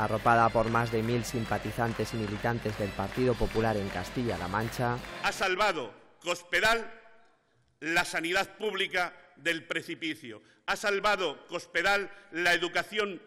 arropada por más de mil simpatizantes y militantes del Partido Popular en Castilla-La Mancha, ha salvado Cospedal la sanidad pública del precipicio, ha salvado Cospedal la educación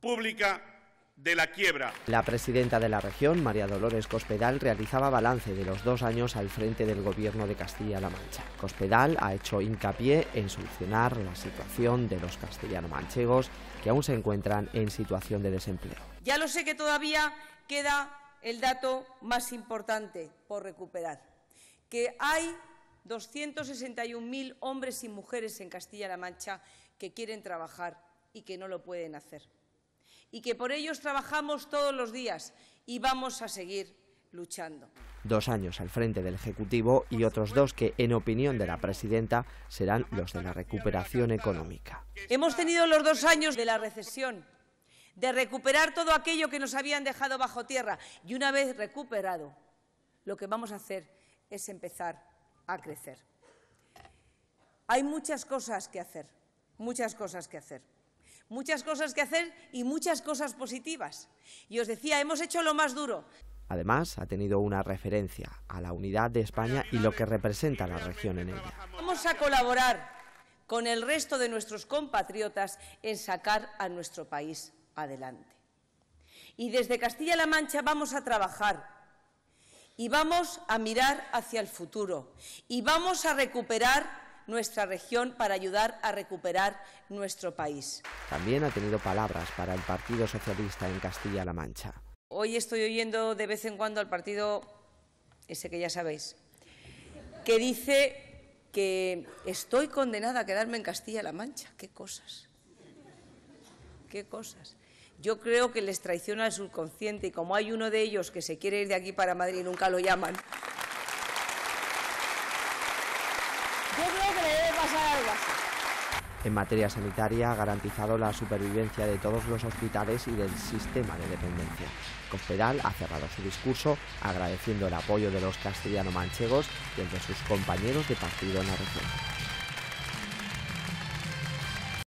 pública de la quiebra. La presidenta de la región, María Dolores Cospedal, realizaba balance de los dos años al frente del gobierno de Castilla-La Mancha. Cospedal ha hecho hincapié en solucionar la situación de los castellano-manchegos que aún se encuentran en situación de desempleo. Ya lo sé que todavía queda el dato más importante por recuperar, que hay 261.000 hombres y mujeres en Castilla-La Mancha que quieren trabajar y que no lo pueden hacer y que por ellos trabajamos todos los días y vamos a seguir luchando. Dos años al frente del Ejecutivo y otros dos que, en opinión de la presidenta, serán los de la recuperación económica. Hemos tenido los dos años de la recesión, de recuperar todo aquello que nos habían dejado bajo tierra y una vez recuperado, lo que vamos a hacer es empezar a crecer. Hay muchas cosas que hacer, muchas cosas que hacer. Muchas cosas que hacer y muchas cosas positivas. Y os decía, hemos hecho lo más duro. Además, ha tenido una referencia a la unidad de España y lo que representa la región en ella. Vamos a colaborar con el resto de nuestros compatriotas en sacar a nuestro país adelante. Y desde Castilla-La Mancha vamos a trabajar y vamos a mirar hacia el futuro y vamos a recuperar nuestra región para ayudar a recuperar nuestro país. También ha tenido palabras para el Partido Socialista en Castilla-La Mancha. Hoy estoy oyendo de vez en cuando al partido, ese que ya sabéis, que dice que estoy condenada a quedarme en Castilla-La Mancha. ¡Qué cosas! ¡Qué cosas! Yo creo que les traiciona el subconsciente y como hay uno de ellos que se quiere ir de aquí para Madrid y nunca lo llaman, Yo creo que debe pasar algo En materia sanitaria ha garantizado la supervivencia de todos los hospitales y del sistema de dependencia. Cospedal ha cerrado su discurso agradeciendo el apoyo de los castellano-manchegos y entre de sus compañeros de partido en la región.